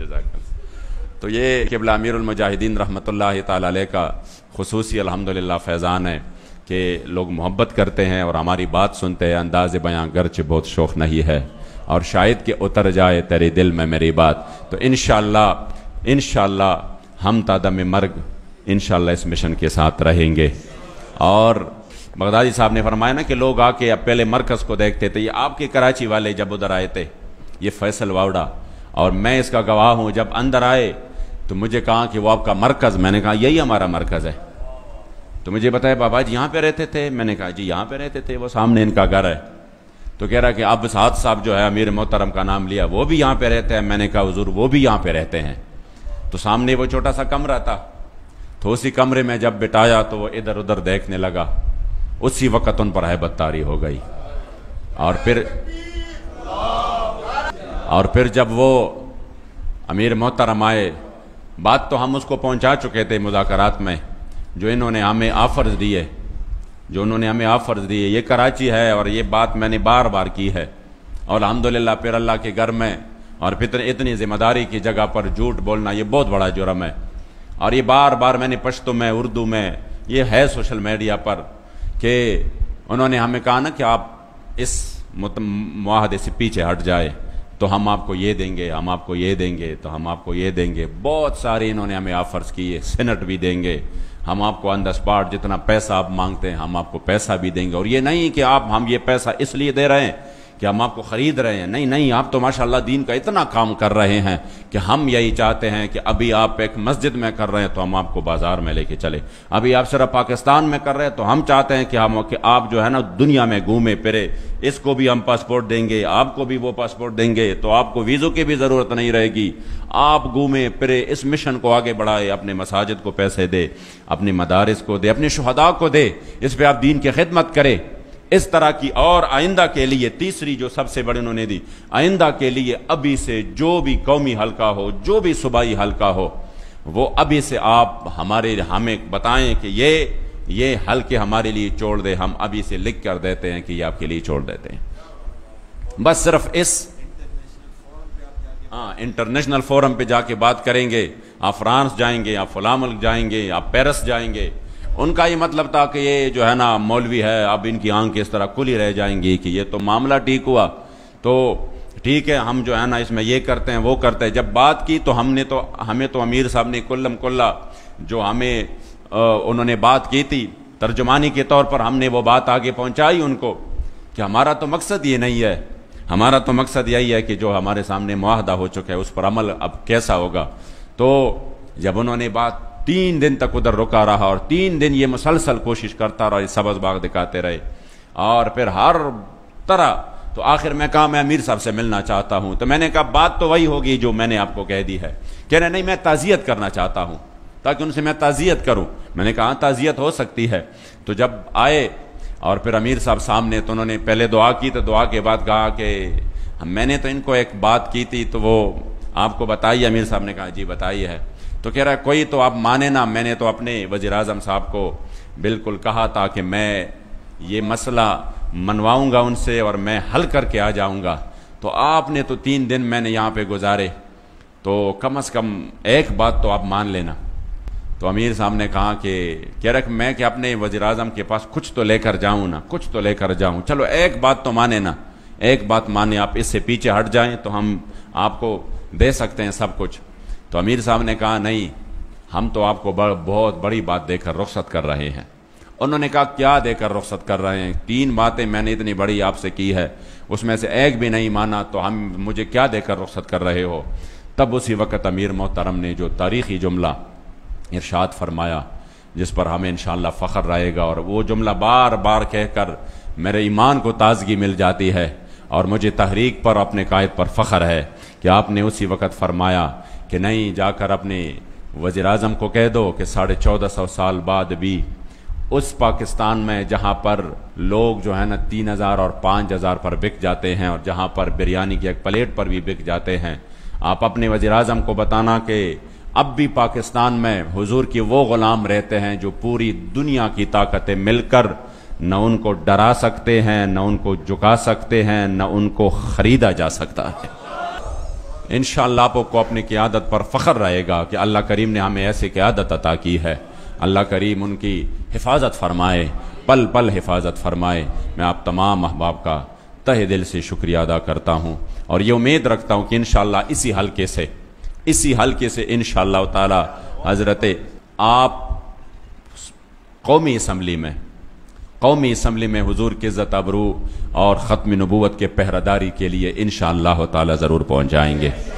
तो ये अमीर अमीरमजाहिदीन रहमत ताल का खसूसी अलहमदिल्ला फैज़ान है कि लोग मोहब्बत करते हैं और हमारी बात सुनते हैं अंदाज बयां गर्च बहुत शौक़ नहीं है और शायद के उतर जाए तेरे दिल में मेरी बात तो इन इन हम तादम मर्ग इन इस मिशन के साथ रहेंगे और बगदादी साहब ने फरमाया ना कि लोग आके अब पहले मरकज़ को देखते थे ये आपके कराची वाले जब उधर आए थे ये फैसल वावड़ा और मैं इसका गवाह हूं जब अंदर आए तो मुझे कहा कि वो आपका मरकज़ मैंने कहा यही हमारा मरकज़ है तो मुझे बताया बाबा जी यहां पे रहते थे मैंने कहा जी यहां पे रहते थे वो सामने इनका घर है तो कह रहा कि अब साद साहब जो है अमीर मोहतरम का नाम लिया वो भी यहां पे रहते हैं मैंने कहा हजूर वो भी यहां पे रहते हैं तो सामने वो छोटा सा कमरा था तो उसी कमरे में जब बिटाया तो वो इधर उधर देखने लगा उसी वक्त उन पर है बदतारी हो गई और फिर और फिर जब वो अमीर मोहतरम आए बात तो हम उसको पहुंचा चुके थे मुजाकरात में जो इन्होंने हमें ऑफर्स दिए जो उन्होंने हमें ऑफर्स दिए ये कराची है और ये बात मैंने बार बार की है और अलहमदिल्ला फिर अल्लाह के घर में और फिर इतनी ज़िम्मेदारी की जगह पर झूठ बोलना ये बहुत बड़ा जुर्म है और ये बार बार मैंने पश्तो में उर्दू में ये है सोशल मीडिया पर कि उन्होंने हमें कहा ना कि आप इस मुआहदे से पीछे हट जाए तो हम आपको ये देंगे हम आपको ये देंगे तो हम आपको ये देंगे बहुत सारे इन्होंने हमें ऑफर्स किए सेनेट भी देंगे हम आपको ऑन द स्पॉट जितना पैसा आप मांगते हैं हम आपको पैसा भी देंगे और ये नहीं कि आप हम ये पैसा इसलिए दे रहे हैं कि हम आपको ख़रीद रहे हैं नहीं नहीं आप तो माशाल्लाह दीन का इतना काम कर रहे हैं कि हम यही चाहते हैं कि अभी आप एक मस्जिद में कर रहे हैं तो हम आपको बाज़ार में लेके चले अभी आप सिर्फ पाकिस्तान में कर रहे हैं तो हम चाहते हैं कि हम कि आप जो है ना दुनिया में घूमे फिरे इसको भी हम पासपोर्ट देंगे आपको भी वो पासपोर्ट देंगे तो आपको वीज़ों की भी ज़रूरत नहीं रहेगी आप घूमे फिरे इस मिशन को आगे बढ़ाए अपने मसाजिद को पैसे दे अपने मदारस को दे अपने शहदा को दे इस पर आप दीन की खिदमत करें इस तरह की और आइंदा के लिए तीसरी जो सबसे बड़ी उन्होंने दी आइंदा के लिए अभी से जो भी कौमी हल्का हो जो भी सूबाई हल्का हो वो अभी से आप हमारे हमें बताएं कि ये ये हल्के हमारे लिए छोड़ दे हम अभी से लिख कर देते हैं कि ये आपके लिए छोड़ देते हैं बस सिर्फ इस हाँ इंटरनेशनल फोरम पे जाके बात करेंगे आप फ्रांस जाएंगे आप फुला मुल्क जाएंगे आप पेरिस जाएंगे उनका ये मतलब था कि ये जो है ना मौलवी है अब इनकी आंख इस तरह खुली रह जाएंगी कि ये तो मामला ठीक हुआ तो ठीक है हम जो है ना इसमें ये करते हैं वो करते हैं जब बात की तो हमने तो हमें तो अमीर साहब ने कुल्लम कुल्ला जो हमें आ, उन्होंने बात की थी तर्जुमानी के तौर पर हमने वो बात आगे पहुंचाई उनको कि हमारा तो मकसद ये नहीं है हमारा तो मकसद यही है कि जो हमारे सामने माहदा हो चुका है उस पर अमल अब कैसा होगा तो जब उन्होंने बात तीन दिन तक उधर रुका रहा और तीन दिन ये मुसलसल कोशिश करता रहा सबज बाग दिखाते रहे और फिर हर तरह तो आखिर मैं कहा मैं अमीर साहब से मिलना चाहता हूं तो मैंने कहा बात तो वही होगी जो मैंने आपको कह दी है कह रहे नहीं मैं ताज़ियत करना चाहता हूं ताकि उनसे मैं ताज़ियत करूं मैंने कहा हाँ, ताज़ियत हो सकती है तो जब आए और फिर अमीर साहब सामने तो उन्होंने पहले दुआ की तो दुआ के बाद कहा कि मैंने तो इनको एक बात की थी तो वो आपको बताइए अमीर साहब ने कहा जी बताइए है तो कह रहा है कोई तो आप माने ना मैंने तो अपने वजीर अजम साहब को बिल्कुल कहा था कि मैं ये मसला मनवाऊंगा उनसे और मैं हल करके आ जाऊंगा तो आपने तो तीन दिन मैंने यहाँ पे गुजारे तो कम से कम एक बात तो आप मान लेना तो अमीर साहब ने कहा कि कह रख मैं कि अपने वजीर अजम के पास कुछ तो लेकर जाऊँ ना कुछ तो लेकर जाऊँ चलो एक बात तो माने ना एक बात माने आप इससे पीछे हट जाएं तो हम आपको दे सकते हैं सब कुछ तो अमीर साहब ने कहा नहीं हम तो आपको बहुत बड़ी बात देकर रुख्सत कर रहे हैं उन्होंने कहा क्या देकर रुख्सत कर रहे हैं तीन बातें मैंने इतनी बड़ी आपसे की है उसमें से एक भी नहीं माना तो हम मुझे क्या देकर रुख्सत कर रहे हो तब उसी वक़्त अमीर मोहतरम ने जो तारीखी जुमला इरशाद फरमाया जिस पर हमें इन फ़ख्र रहेगा और वो जुमला बार बार कहकर मेरे ईमान को ताजगी मिल जाती है और मुझे तहरीक पर अपने कायद पर फ़ख्र है कि आपने उसी वक़्त फरमाया कि नहीं जाकर अपने वजीर अजम को कह दो कि साढ़े चौदह सौ साल बाद भी उस पाकिस्तान में जहाँ पर लोग जो है ना तीन हज़ार और पाँच हज़ार पर बिक जाते हैं और जहाँ पर बिरयानी की एक प्लेट पर भी बिक जाते हैं आप अपने वजीर अजम को बताना कि अब भी पाकिस्तान में हुजूर की वो गुलाम रहते हैं जो पूरी दुनिया की ताकतें मिलकर न उनको डरा सकते हैं न उनको झुका सकते हैं न उनको खरीदा जा सकता है इन आपको अपनी क्यादत पर फ़ख्र रहेगा कि अल्लाह करीम ने हमें ऐसी क्यादत अता की है अल्लाह करीम उनकी हिफाजत फरमाए पल पल हिफाजत फरमाए मैं आप तमाम अहबाब का तह दिल से शुक्रिया अदा करता हूँ और ये उम्मीद रखता हूँ कि इन इसी हल्के से इसी हल्के से इन शाह तजरत आप कौमी इसम्बली में कौमी इसम्बली में हजूर के जताबरू और ख़त्म नबूत के पहरादारी के लिए इन शाह ज़रूर पहुंच जाएंगे